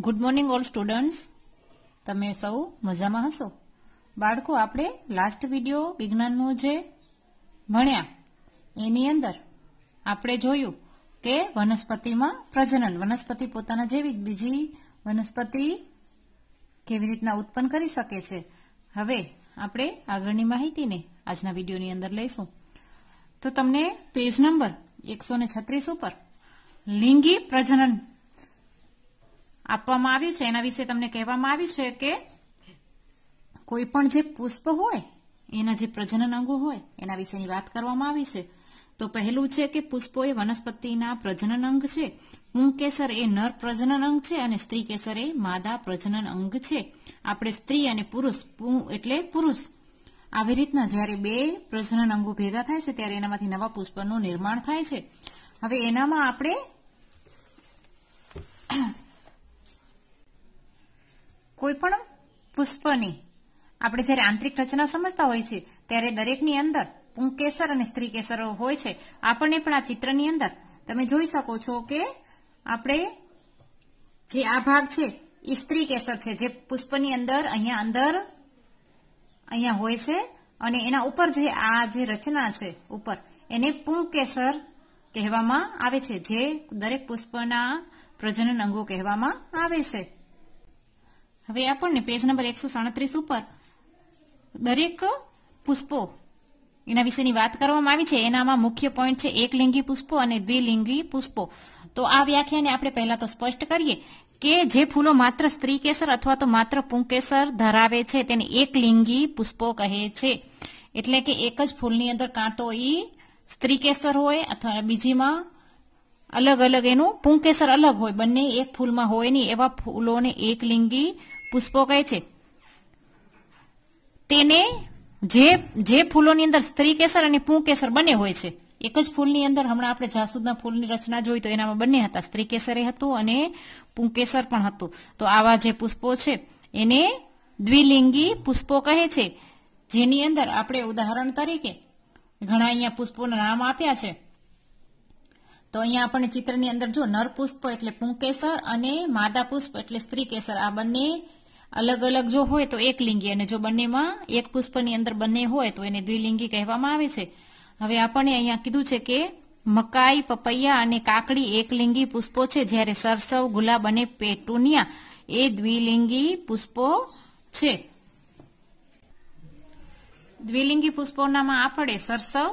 good morning all students તમે સૌ મજામાં હશો બાળકો આપણે લાસ્ટ વિડીયો વિજ્ઞાનનું જે ભણ્યા એની અંદર આપણે જોયું કે વનસ્પતિમાં પ્રજનન વનસ્પતિ પોતાના જેવી બીજી વનસ્પતિ કેવી રીતના ઉત્પન્ન કરી શકે છે હવે આપણે આગળની માહિતીને આજના વિડીયોની અંદર લઈશું તો તમને પેજ નંબર એકસો છત્રીસ ઉપર લિંગી પ્રજનન આપવામાં આવ્યું છે એના વિશે તમને કહેવામાં આવ્યું છે કે કોઈપણ જે પુષ્પ હોય એના જે પ્રજનન અંગો હોય એના વિશેની વાત કરવામાં આવી છે તો પહેલું છે કે પુષ્પો એ વનસ્પતિના પ્રજનન અંગ છે પૂંગ કેસર એ નર પ્રજનન અંગ છે અને સ્ત્રી કેસર એ માદા પ્રજનન અંગ છે આપણે સ્ત્રી અને પુરુષ પૂ એટલે પુરુષ આવી રીતના જ્યારે બે પ્રજનન અંગો ભેગા થાય છે ત્યારે એનામાંથી નવા પુષ્પનું નિર્માણ થાય છે હવે એનામાં આપણે કોઈ પણ પુષ્પની આપણે જ્યારે આંતરિક રચના સમજતા હોય છે ત્યારે દરેકની અંદર પુંકેસર અને સ્ત્રી કેસરો હોય છે આપણને પણ આ ચિત્રની અંદર તમે જોઈ શકો છો કે આપણે જે આ ભાગ છે એ સ્ત્રી કેસર છે જે પુષ્પની અંદર અહીંયા અંદર અહીંયા હોય છે અને એના ઉપર જે આ જે રચના છે ઉપર એને પુંકેસર કહેવામાં આવે છે જે દરેક પુષ્પના પ્રજનન અંગો કહેવામાં આવે છે હવે આપણને પેજ નંબર એકસો સાડત્રીસ ઉપર દરેક પુષ્પો એના વિશેની વાત કરવામાં આવી છે એનામાં મુખ્ય પોઈન્ટ છે એક લિંગી પુષ્પો અને દ્વિલિંગી પુષ્પો તો આ વ્યાખ્યાને આપણે પહેલા તો સ્પષ્ટ કરીએ કે જે ફૂલો માત્ર સ્ત્રી કેસર અથવા તો માત્ર પુંકેસર ધરાવે છે તેને એક લિંગી પુષ્પો કહે છે એટલે કે એક જ ફૂલની અંદર કાં તો એ સ્ત્રી કેસર હોય અથવા બીજીમાં અલગ અલગ એનું પુંકેસર અલગ હોય બંને એક ફૂલમાં હોય નહીં એવા ફૂલોને એક લિંગી પુષ્પો કહે છે તેને જે જે ફૂલોની અંદર સ્ત્રી કેસર અને પૂ કેસર બંને હોય છે એક જ ફૂલની અંદર હમણાં આપણે જાસૂદના ફૂલની રચના જોઈ તો એનામાં બંને હતા સ્ત્રી કેસર એ હતું અને પૂંકેસર પણ હતું તો આવા જે પુષ્પો છે એને દ્વિલિંગી પુષ્પો કહે છે જેની અંદર આપણે ઉદાહરણ તરીકે ઘણા અહીંયા પુષ્પોના નામ આપ્યા છે તો અહીંયા આપણે ચિત્રની અંદર જો નર પુષ્પ એટલે પૂંકેસર અને માદા પુષ્પ એટલે સ્ત્રી કેસર આ બંને અલગ અલગ જો હોય તો એકલિંગી અને જો બંનેમાં એક પુષ્પની અંદર બંને હોય તો એને દ્વિલિંગી કહેવામાં આવે છે હવે આપણે અહીંયા કીધું છે કે મકાઈ પપૈયા અને કાકડી એકલિંગી પુષ્પો છે જ્યારે સરસવ ગુલાબ અને પેટુનિયા એ દ્વિલિંગી પુષ્પો છે દ્વિલિંગી પુષ્પોનામાં આપણે સરસવ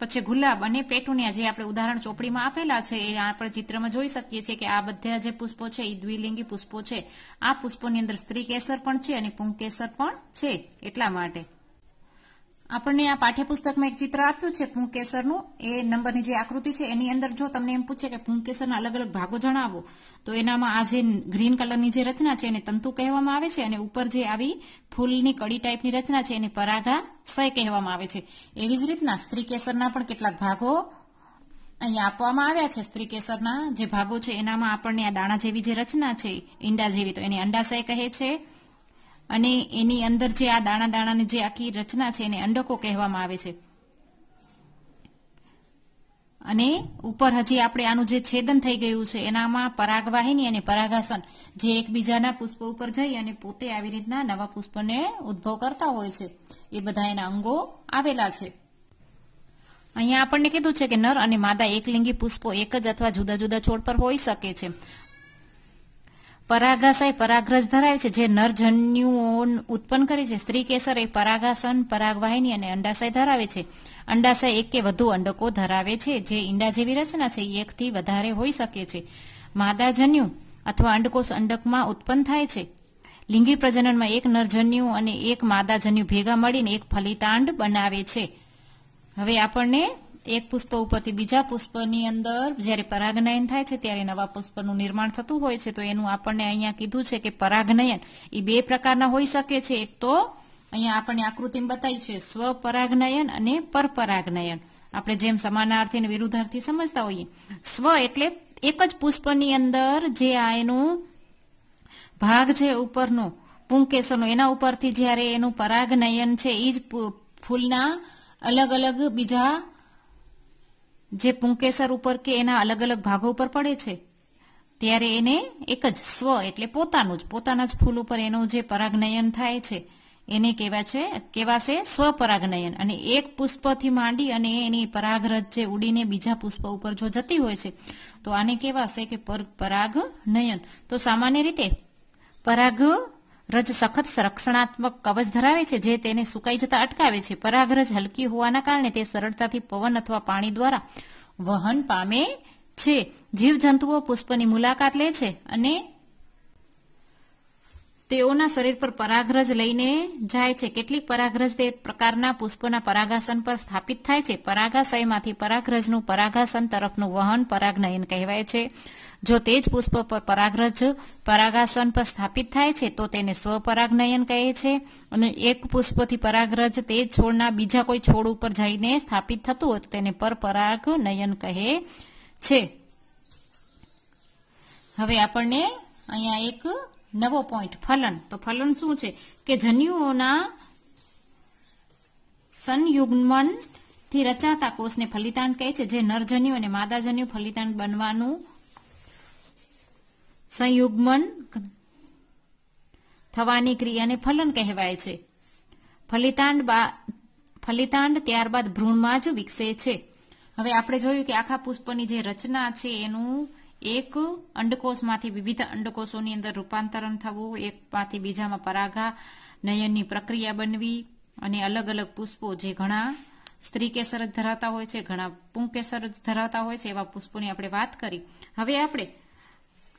પછી ગુલાબ અને પેટુનિયા જે આપણે ઉદાહરણ ચોપડીમાં આપેલા છે એ આપણે ચિત્રમાં જોઈ શકીએ છીએ કે આ બધા જે પુષ્પો છે એ દ્વિલિંગી પુષ્પો છે આ પુષ્પોની અંદર સ્ત્રી કેસર પણ છે અને પુંકેસર પણ છે એટલા માટે આપણને આ પાઠ્યપુસ્તકમાં એક ચિત્ર આપ્યું છે પુંકેસરનું એ નંબરની જે આકૃતિ છે એની અંદર જો તમને એમ પૂછે કે પુંકેસરના અલગ અલગ ભાગો જણાવો તો એનામાં આ જે ગ્રીન કલરની જે રચના છે એને તંતુ કહેવામાં આવે છે અને ઉપર જે આવી ફૂલની કડી ટાઈપની રચના છે એને પરાગાશય કહેવામાં આવે છે એવી જ રીતના સ્ત્રી કેસરના પણ કેટલાક ભાગો અહીંયા આપવામાં આવ્યા છે સ્ત્રી કેસરના જે ભાગો છે એનામાં આપણને આ દાણા જેવી જે રચના છે ઈંડા જેવી તો એને અંડાશય કહે છે અને એની અંદર જે આ દાણા દાણાની જે આખી રચના છે એને અંડકો કહેવામાં આવે છે અને ઉપર હજી આપણે આનું જે છેદન થઈ ગયું છે એનામાં પરાગવાહિની અને પરાગાસન જે એકબીજાના પુષ્પ ઉપર જઈ અને પોતે આવી રીતના નવા પુષ્પને ઉદ્ભવ કરતા હોય છે એ બધા એના અંગો આવેલા છે અહીંયા આપણને કીધું છે કે નર અને માદા એકલિંગી પુષ્પો એક જ અથવા જુદા જુદા છોડ પર હોઈ શકે છે પરાગાશય પરાગરસ ધરાવે છે જે નરજન્યુઓ ઉત્પન્ન કરે છે સ્ત્રી કેસર એ પરાગાસન પરાગવાહિની અને અંડાશય ધરાવે છે અંડાશય એક કે વધુ અંડકો ધરાવે છે જે ઈંડા જેવી રચના છે એકથી વધારે હોઈ શકે છે માદાજન્યુ અથવા અંડકોશ અંડકમાં ઉત્પન્ન થાય છે લિંગી પ્રજનનમાં એક નરજન્યુ અને એક માદાજન્યુ ભેગા મળીને એક ફલિતાંડ બનાવે છે હવે આપણને એક પુષ્પ ઉપરથી બીજા પુષ્પની અંદર જ્યારે પરાગનયન થાય છે ત્યારે નવા પુષ્પનું નિર્માણ થતું હોય છે તો એનું આપણને અહીંયા કીધું છે કે પરાગનયન એ બે પ્રકારના હોઈ શકે છે એક તો અહીંયા આપણને આકૃતિમાં બતાવી છે સ્વપરાગનયન અને પરપરાગનયન આપણે જેમ સમાનાર્થી અને વિરુદ્ધાર્થી સમજતા હોઈએ સ્વ એટલે એક જ પુષ્પની અંદર જે આ એનું ભાગ છે ઉપરનો પુંકેશરનો એના ઉપરથી જ્યારે એનું પરાગનયન છે એ જ ફૂલના અલગ અલગ બીજા જે પુંકેસર ઉપર કે એના અલગ અલગ ભાગો ઉપર પડે છે ત્યારે એને એક જ સ્વ એટલે પોતાનું જ પોતાના જ ફૂલ ઉપર એનું જે પરાગનયન થાય છે એને કહેવાય છે કહેવાશે સ્વપરાગનયન અને એક પુષ્પથી માંડી અને એની પરાગરજ જે ઉડીને બીજા પુષ્પ ઉપર જો જતી હોય છે તો આને કહેવાશે કે પરાગનયન તો સામાન્ય રીતે પરાગ રજ સખત સંરક્ષણાત્મક કવચ ધરાવે છે જે તેને સુકાઈ જતા અટકાવે છે પરાગરજ હલકી હોવાના કારણે તે સરળતાથી પવન અથવા પાણી દ્વારા વહન પામે છે જીવજંતુઓ પુષ્પની મુલાકાત લે છે અને તેઓના શરીર પર પરાગરજ લઈને જાય છે કેટલીક પરાગરજ તે પ્રકારના પુષ્પના પરાગાસન પર સ્થાપિત થાય છે પરાગાશયમાંથી પરાગરજનું પરાગાસન તરફનું વહન પરાગનયન કહેવાય છે જો તે જ પુષ્પ પર પરાગરજ પરાગાસન પર સ્થાપિત થાય છે તો તેને સ્વપરાગનયન કહે છે અને એક પુષ્પથી પરાગરજ તે જ છોડના બીજા કોઈ છોડ ઉપર જઈને સ્થાપિત થતું હોય તો તેને પરપરાગનયન કહે છે હવે આપણને અહીંયા એક નવો પોઈન્ટ ફલન તો ફલન શું છે કે જન્યુઓના સંયુગ્મન થી રચાતા કોષને ફલિતાંડ કહે છે જે નરજન્યુ અને માદાજન્યુ ફલિતાંડ બનવાનું સંયુગ્મન થવાની ક્રિયાને ફલન કહેવાય છે ફલિતાંડ ફલિતાંડ ત્યારબાદ ભ્રૂણમાં જ વિકસે છે હવે આપણે જોયું કે આખા પુષ્પની જે રચના છે એનું એક અંડકોષમાંથી વિવિધ અંડકોષોની અંદર રૂપાંતરણ થવું એકમાંથી બીજામાં પરાગા નયનની પ્રક્રિયા બનવી અને અલગ અલગ પુષ્પો જે ઘણા સ્ત્રી કેસર ધરાવતા હોય છે ઘણા પુંકેસર ધરાવતા હોય છે એવા પુષ્પોની આપણે વાત કરી હવે આપણે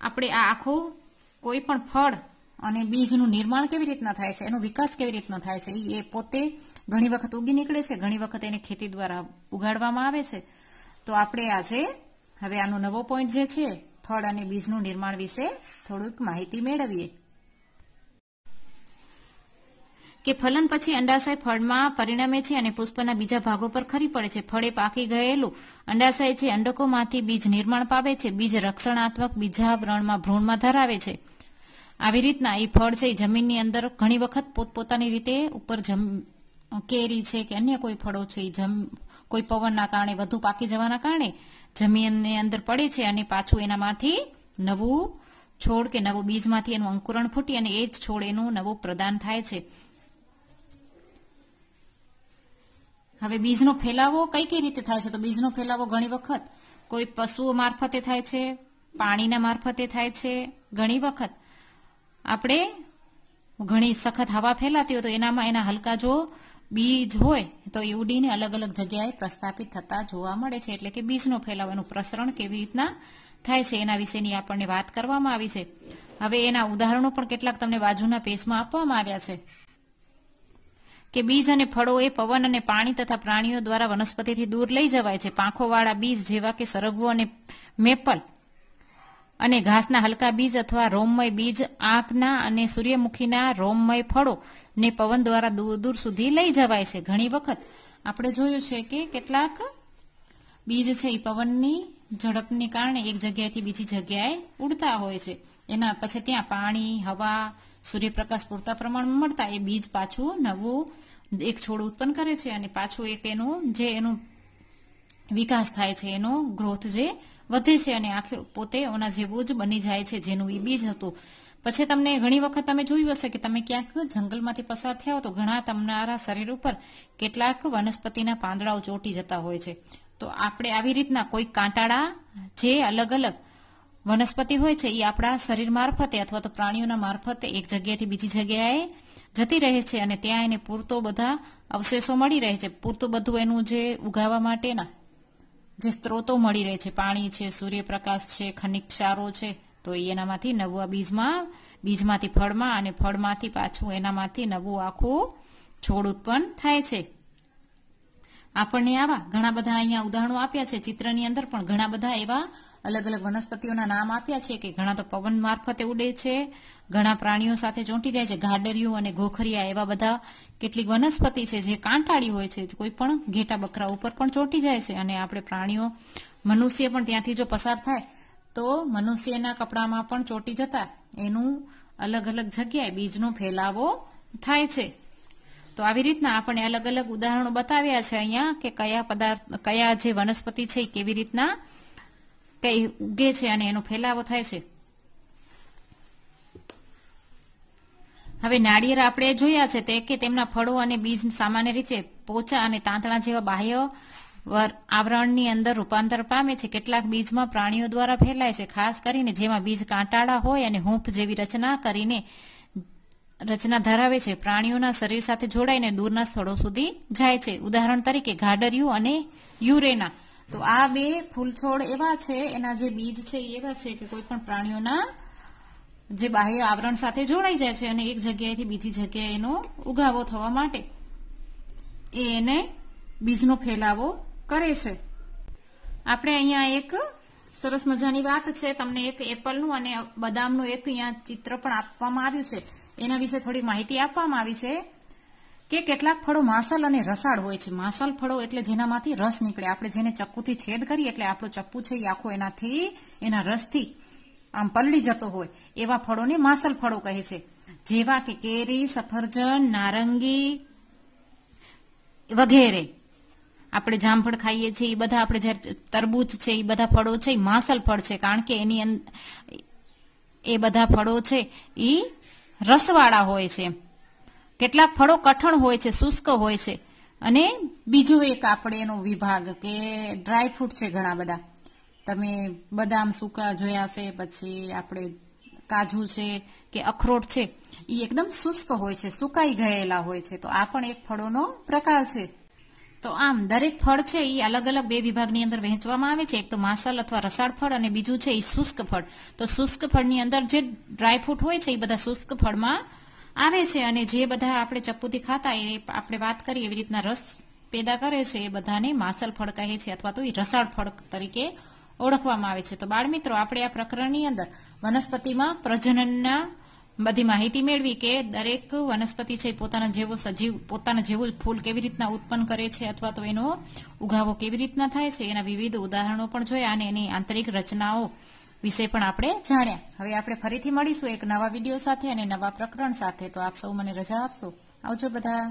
આપણે આ આખું કોઈ પણ ફળ અને બીજનું નિર્માણ કેવી રીતના થાય છે એનો વિકાસ કેવી રીતના થાય છે એ પોતે ઘણી વખત ઉગી નીકળે છે ઘણી વખત એને ખેતી દ્વારા ઉગાડવામાં આવે છે તો આપણે આજે હવે આનો નવો પોઈન્ટ જે છે ફળ અને બીજનું નિર્માણ વિશે થોડુંક માહિતી મેળવીએ કે ફલન પછી અંડાશય ફળમાં પરિણમે છે અને પુષ્પના બીજા ભાગો પર ખરી પડે છે ફળે પાકી ગયેલું અંડાશય છે અંડકોમાંથી બીજ નિર્માણ પામે છે બીજ રક્ષણાત્મક બીજા વ્રણમાં ભ્રૂણમાં ધરાવે છે આવી રીતના એ ફળ છે એ જમીનની અંદર ઘણી વખત પોતપોતાની રીતે ઉપર કેરી છે કે અન્ય કોઈ ફળો છે જમ કોઈ પવનના કારણે વધુ પાકી જવાના કારણે જમીનની અંદર પડે છે અને પાછું એનામાંથી નવું છોડ કે નવું બીજમાંથી એનું અંકુરણ ફૂટી અને એ જ છોડ એનું નવું પ્રદાન થાય છે હવે બીજનો ફેલાવો કઈ કઈ રીતે થાય છે તો બીજનો ફેલાવો ઘણી વખત કોઈ પશુઓ મારફતે થાય છે પાણીના મારફતે થાય છે ઘણી વખત આપણે ઘણી સખત હવા ફેલાતી હોય તો એનામાં એના હલકા જો બીજ હોય તો એ ઉડીને અલગ અલગ જગ્યાએ પ્રસ્થાપિત થતા જોવા મળે છે એટલે કે બીજનો ફેલાવો પ્રસરણ કેવી રીતના થાય છે એના વિશેની આપણને વાત કરવામાં આવી છે હવે એના ઉદાહરણો પણ કેટલાક તમને બાજુના પેજમાં આપવામાં આવ્યા છે કે બીજ અને ફળો એ પવન અને પાણી તથા પ્રાણીઓ દ્વારા વનસ્પતિથી દૂર લઈ જવાય છે પાંખોવાળા બીજ જેવા કે સરગવો અને મેપલ અને ઘાસના હલકા બીજ અથવા રોમમય બીજ આંખના અને સૂર્યમુખીના રોમમય ફળો ને પવન દ્વારા દૂર દૂર સુધી લઈ જવાય છે ઘણી વખત આપણે જોયું છે કે કેટલાક બીજ છે એ પવનની ઝડપને કારણે એક જગ્યાએથી બીજી જગ્યાએ ઉડતા હોય છે એના પછી ત્યાં પાણી હવા સૂર્યપ્રકાશ પૂરતા પ્રમાણમાં મળતા એ બીજ પાછું નવું એક છોડ ઉત્પન્ન કરે છે અને પાછું એક એનું જે એનું વિકાસ થાય છે એનો ગ્રોથ જે વધે છે અને આખે પોતે ઓના જેવું જ બની જાય છે જેનું એ બીજ હતું પછી તમને ઘણી વખત તમે જોયું હશે કે તમે ક્યાંક જંગલમાંથી પસાર થયા હો તો ઘણા તમારા શરીર ઉપર કેટલાક વનસ્પતિના પાંદડાઓ ચોંટી જતા હોય છે તો આપણે આવી રીતના કોઈ કાંટાળા જે અલગ અલગ વનસ્પતિ હોય છે એ આપણા શરીર મારફતે અથવા તો પ્રાણીઓના મારફતે એક જગ્યાએથી બીજી જગ્યાએ જતી રહે છે અને ત્યાં એને પૂરતો બધા અવશેષો મળી રહે છે પૂરતું બધું એનું જે ઉગાવવા માટેના જે સ્ત્રોતો મળી રહે છે પાણી છે સૂર્યપ્રકાશ છે ખનિજ ક્ષારો છે તો એનામાંથી નવું આ બીજમાં બીજમાંથી ફળમાં અને ફળમાંથી પાછું એનામાંથી નવું આખું છોડ ઉત્પન્ન થાય છે આપણને આવા ઘણા બધા અહીંયા ઉદાહરણો આપ્યા છે ચિત્રની અંદર પણ ઘણા બધા એવા અલગ અલગ વનસ્પતિઓના નામ આપ્યા છે કે ઘણા તો પવન મારફતે ઉડે છે ઘણા પ્રાણીઓ સાથે ચોંટી જાય છે ગાડરિયું અને ઘોખરિયા એવા બધા કેટલીક વનસ્પતિ છે જે કાંટાળી હોય છે કોઈ પણ ઘેટા બકરા ઉપર પણ ચોંટી જાય છે અને આપણે પ્રાણીઓ મનુષ્ય પણ ત્યાંથી જો પસાર થાય તો મનુષ્યના કપડામાં પણ ચોંટી જતા એનું અલગ અલગ જગ્યાએ બીજનો ફેલાવો થાય છે તો આવી રીતના આપણે અલગ અલગ ઉદાહરણો બતાવ્યા છે અહીંયા કે કયા પદાર્થ કયા જે વનસ્પતિ છે એ કેવી રીતના કઈ ઉગે છે અને એનો ફેલાવો થાય છે હવે નાળિયેર આપણે જોયા છે તે કે તેમના ફળો અને બીજ સામાન્ય રીતે પોચા અને તાંતણા જેવા બાહ્ય આવરણની અંદર રૂપાંતર પામે છે કેટલાક બીજમાં પ્રાણીઓ દ્વારા ફેલાય છે ખાસ કરીને જેમાં બીજ કાંટાળા હોય અને હૂંફ જેવી રચના કરીને રચના ધરાવે છે પ્રાણીઓના શરીર સાથે જોડાઈને દૂરના સ્થળો સુધી જાય છે ઉદાહરણ તરીકે ગાડરિયું અને યુરેના તો આ બે ફૂલછોડ એવા છે એના જે બીજ છે એ એવા છે કે કોઈ પણ પ્રાણીઓના જે બાહ્ય આવરણ સાથે જોડાઈ જાય છે અને એક જગ્યાએથી બીજી જગ્યાએ એનો ઉગાવો થવા માટે એ એને બીજનો ફેલાવો કરે છે આપણે અહીંયા એક સરસ મજાની વાત છે તમને એક એપલનું અને બદામનું એક અહીંયા ચિત્ર પણ આપવામાં આવ્યું છે એના વિશે થોડી માહિતી આપવામાં આવી છે કે કેટલાક ફળો માસલ અને રસાળ હોય છે માસલ ફળો એટલે જેનામાંથી રસ નીકળે આપણે જેને ચક્કુથી છેદ કરીએ એટલે આપણો ચક્કુ છે એ આખો એનાથી એના રસથી આમ પલળી જતો હોય એવા ફળોને માસલ ફળો કહે છે જેવા કે કેરી સફરજન નારંગી વગેરે આપણે જામફળ ખાઈએ છીએ એ બધા આપણે જ્યારે તરબૂચ છે એ બધા ફળો છે એ માસલ ફળ છે કારણ કે એની એ બધા ફળો છે એ રસવાળા હોય છે એમ કેટલાક ફળો કઠણ હોય છે શુષ્ક હોય છે અને બીજું એક આપણે એનો વિભાગ કે ડ્રાયફ્રૂટ છે ઘણા બધા તમે બદામ સૂકા જોયા છે પછી આપણે કાજુ છે કે અખરોટ છે એ એકદમ શુષ્ક હોય છે સુકાઈ ગયેલા હોય છે તો આ પણ એક ફળોનો પ્રકાર છે તો આમ દરેક ફળ છે એ અલગ અલગ બે વિભાગની અંદર વહેંચવામાં આવે છે એક તો માસલ અથવા રસાળ ફળ અને બીજું છે એ શુષ્ક ફળ તો શુષ્ક ફળની અંદર જે ડ્રાયફ્રૂટ હોય છે એ બધા શુષ્ક ફળમાં આવે છે અને જે બધા આપણે ચપ્પુથી ખાતા એ આપણે વાત કરીએ એવી રીતના રસ પેદા કરે છે એ બધાને માસલ ફળ કહે છે અથવા તો એ રસાળ ફળ તરીકે ઓળખવામાં આવે છે તો બાળમિત્રો આપણે આ પ્રકરણની અંદર વનસ્પતિમાં પ્રજનનના બધી માહિતી મેળવી કે દરેક વનસ્પતિ છે પોતાના જેવો સજીવ પોતાના જેવું ફૂલ કેવી રીતના ઉત્પન્ન કરે છે અથવા તો એનો ઉગાવો કેવી રીતના થાય છે એના વિવિધ ઉદાહરણો પણ જોયા અને એની આંતરિક રચનાઓ વિશે પણ આપણે જાણ્યા હવે આપણે ફરીથી મળીશું એક નવા વિડીયો સાથે અને નવા પ્રકરણ સાથે તો આપ સૌ મને રજા આપશો આવજો બધા